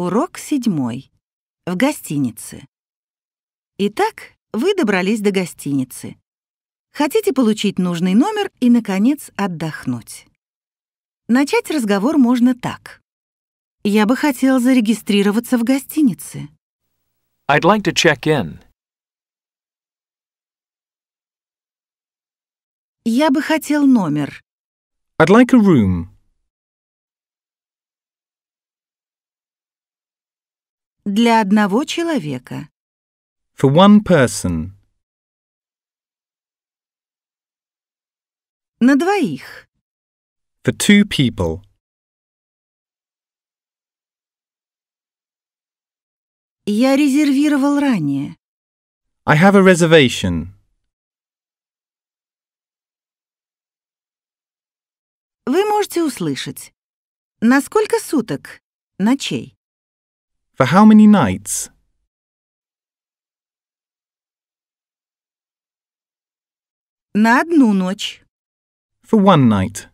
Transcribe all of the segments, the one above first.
Урок седьмой. В гостинице. Итак, вы добрались до гостиницы. Хотите получить нужный номер и, наконец, отдохнуть. Начать разговор можно так. Я бы хотел зарегистрироваться в гостинице. I'd like to check in. Я бы хотел номер. I'd like a room. Для одного человека. For one person. На двоих. For two people. Я резервировал ранее. I have a reservation. Вы можете услышать. На сколько суток? чей? For how many nights? На одну ночь. For one night.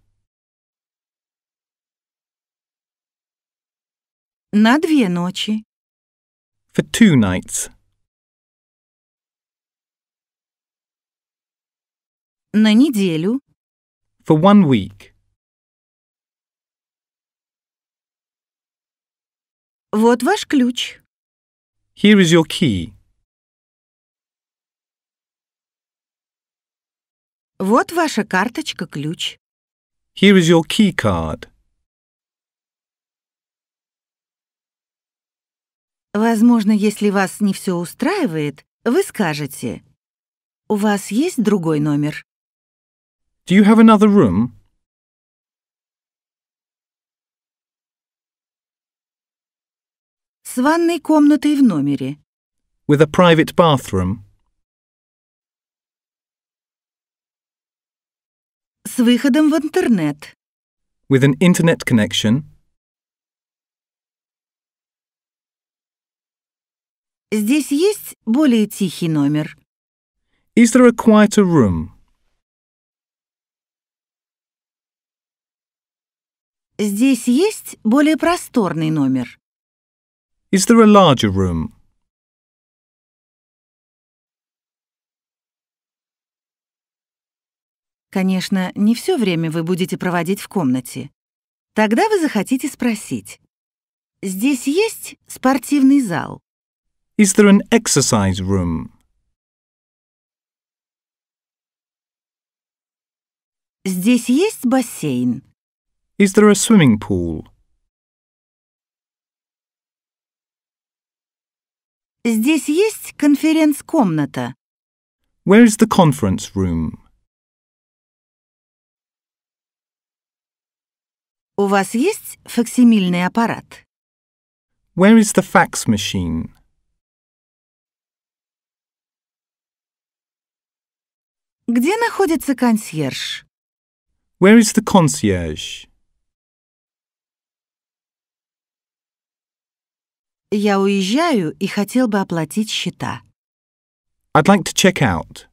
На две ночи. For two nights. На неделю. For one week. Вот ваш ключ. Here is your key. Вот ваша карточка-ключ. Here is your key card. Возможно, если вас не все устраивает, вы скажете, «У вас есть другой номер?» «Do you have another room?» С ванной комнатой в номере. With a private bathroom. С выходом в интернет. With an internet connection. Здесь есть более тихий номер. Is there a quieter room? Здесь есть более просторный номер. Is there a larger room? Конечно, не все время вы будете проводить в комнате. Тогда вы захотите спросить. Здесь есть спортивный зал? Is there an exercise room? Здесь есть бассейн? Is there a swimming pool? Здесь есть конференц-комната? Where is the conference room? У вас есть факсимильный аппарат? Where is the fax machine? Где находится консьерж? Where is the concierge? Я уезжаю и хотел бы оплатить счета. I'd like to check out.